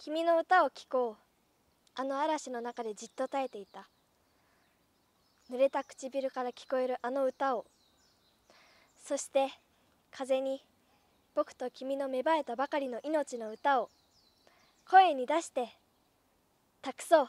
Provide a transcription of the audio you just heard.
君の歌を聴こうあの嵐の中でじっと耐えていた濡れた唇から聞こえるあの歌をそして風に僕と君の芽生えたばかりの命の歌を声に出して託そう